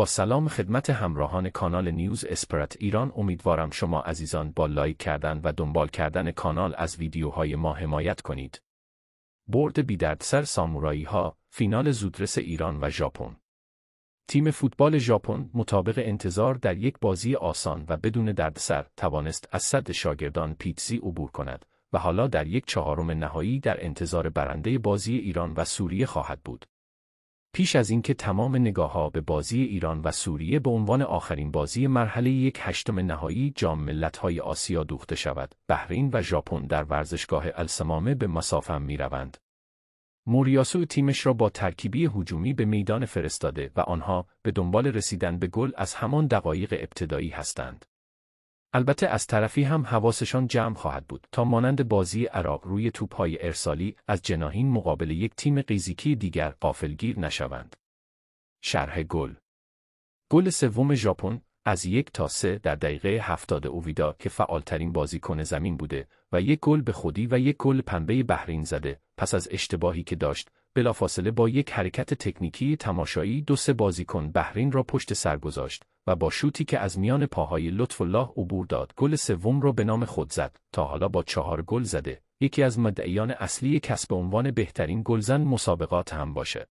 با سلام خدمت همراهان کانال نیوز اسپرت ایران امیدوارم شما عزیزان با لایک کردن و دنبال کردن کانال از ویدیوهای ما حمایت کنید. برد بیدردسر سامورایی ها، فینال زودرس ایران و ژاپن. تیم فوتبال ژاپن مطابق انتظار در یک بازی آسان و بدون دردسر توانست از صد شاگردان پیتزی عبور کند و حالا در یک چهارم نهایی در انتظار برنده بازی ایران و سوریه خواهد بود. پیش از اینکه تمام ها به بازی ایران و سوریه به عنوان آخرین بازی مرحله یک هشتم نهایی جام های آسیا دوخته شود، بحرین و ژاپن در ورزشگاه السمامه به مسافم میروند. موریاسو تیمش را با ترکیبی هجومی به میدان فرستاده و آنها به دنبال رسیدن به گل از همان دقایق ابتدایی هستند. البته از طرفی هم حواسشان جمع خواهد بود تا مانند بازی عراق روی توپهای ارسالی از جناهین مقابل یک تیم قیزیکی دیگر قافلگیر نشوند. شرح گل گل سوم ژاپن از یک تا سه در دقیقه هفتاد اوویدا که فعالترین بازیکن زمین بوده و یک گل به خودی و یک گل پنبه بحرین زده پس از اشتباهی که داشت بلافاصله با یک حرکت تکنیکی تماشایی دو سه بازیکن بحرین را پشت سر گذاشت و با شوتی که از میان پاهای لطف الله عبور داد گل سوم را به نام خود زد تا حالا با چهار گل زده یکی از مدعیان اصلی کسب عنوان بهترین گلزن مسابقات هم باشه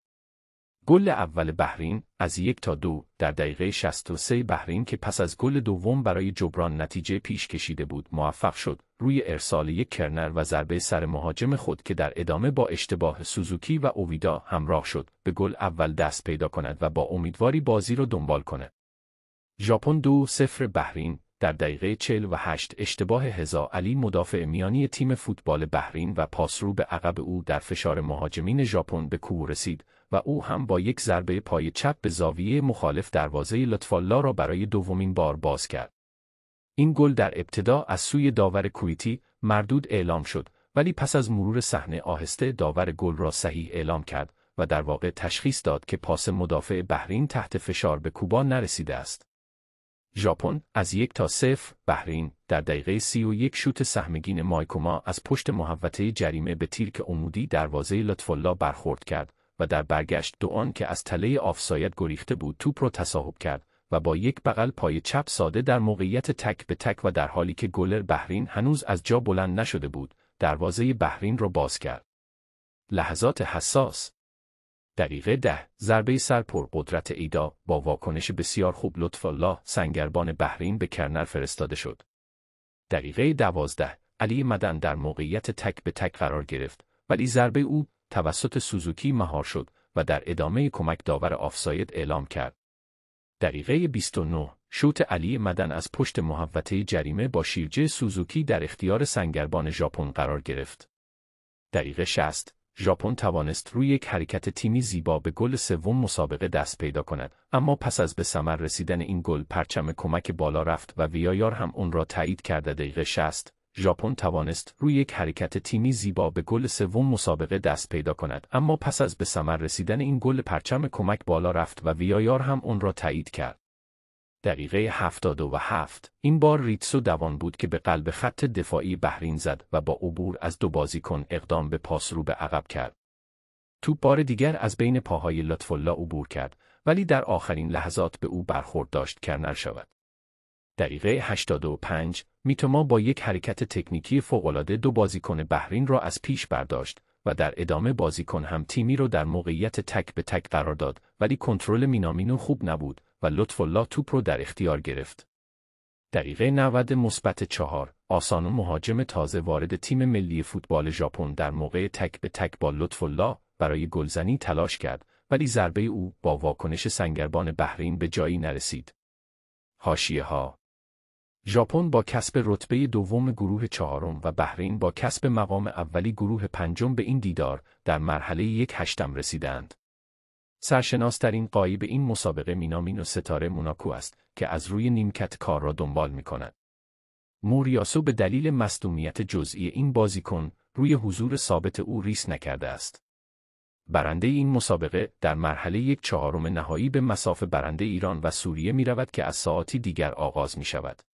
گل اول بحرین از یک تا دو در دقیقه 63 بحرین که پس از گل دوم برای جبران نتیجه پیش کشیده بود موفق شد روی ارسال یک کرنر و ضربه سر مهاجم خود که در ادامه با اشتباه سوزوکی و اویدا همراه شد به گل اول دست پیدا کند و با امیدواری بازی را دنبال کند ژاپن دو سفر بحرین در دقیقه 48 اشتباه هزا علی مدافع میانی تیم فوتبال بحرین و پاسرو به عقب او در فشار مهاجمین ژاپن به کوه رسید و او هم با یک ضربه پای چپ به زاویه مخالف دروازه لطفالله را برای دومین بار باز کرد. این گل در ابتدا از سوی داور کویتی مردود اعلام شد ولی پس از مرور صحنه آهسته داور گل را صحیح اعلام کرد و در واقع تشخیص داد که پاس مدافع بحرین تحت فشار به کوبا نرسیده است. ژاپن از یک تا صفر بحرین در دقیقه سی و یک شوت سهمگین مایکوما از پشت محوطه جریمه به تیر که عمودی دروازه لطفالله برخورد کرد و در برگشت دو آن که از تله آفساید گریخته بود توپ را تصاحب کرد و با یک بغل پای چپ ساده در موقعیت تک به تک و در حالی که گلر بحرین هنوز از جا بلند نشده بود دروازه بحرین را باز کرد لحظات حساس دقیقه ده ضربه سر قدرت ایدا با واکنش بسیار خوب لطف الله سنگربان بحرین به کرنر فرستاده شد. دقیقه دوازده علی مدن در موقعیت تک به تک قرار گرفت ولی ضربه او توسط سوزوکی مهار شد و در ادامه کمک داور آفساید اعلام کرد. دقیقه 29 شوت علی مدن از پشت محوطه جریمه با شیرجه سوزوکی در اختیار سنگربان ژاپن قرار گرفت. دقیقه 60 ژاپن توانست روی یک حرکت تیمی زیبا به گل سوم مسابقه دست پیدا کند اما پس از به ثمر رسیدن این گل پرچم کمک بالا رفت و ویایار هم اون را تایید کرده دقیقه 60 ژاپن توانست روی یک حرکت تیمی زیبا به گل سوم مسابقه دست پیدا کند اما پس از به ثمر رسیدن این گل پرچم کمک بالا رفت و ویایار هم اون را تایید کرد دقیقه 77 این بار ریتسو دوان بود که به قلب خط دفاعی بحرین زد و با عبور از دو بازیکن اقدام به پاس رو به عقب کرد. توپ بار دیگر از بین پاهای لطفالله عبور کرد ولی در آخرین لحظات به او برخورد داشت کرنر شود. دقیقه 85 میتوما با یک حرکت تکنیکی فوقالعاده دو بازیکن بحرین را از پیش برداشت و در ادامه بازیکن هم تیمی رو در موقعیت تک به تک قرار داد ولی کنترل مینامینو خوب نبود و لطف الله توپ رو در اختیار گرفت. دقیقه 90 مثبت چهار و مهاجم تازه وارد تیم ملی فوتبال ژاپن در موقع تک به تک با لطف الله برای گلزنی تلاش کرد ولی ضربه او با واکنش سنگربان بحرین به جایی نرسید. هاشیه ها ژاپن با کسب رتبه دوم گروه چهارم و بحرین با کسب مقام اولی گروه پنجم به این دیدار در مرحله یک هشتم رسیدند. سرشناسترین قایب این مسابقه مینامین و ستاره موناکو است که از روی نیمکت کار را دنبال می کند. موریاسو به دلیل مصدومیت جزئی این بازیکن روی حضور ثابت او ریس نکرده است. برنده این مسابقه در مرحله یک چهارم نهایی به مسافه برنده ایران و سوریه می رود که از ساعتی دیگر آغاز می شود.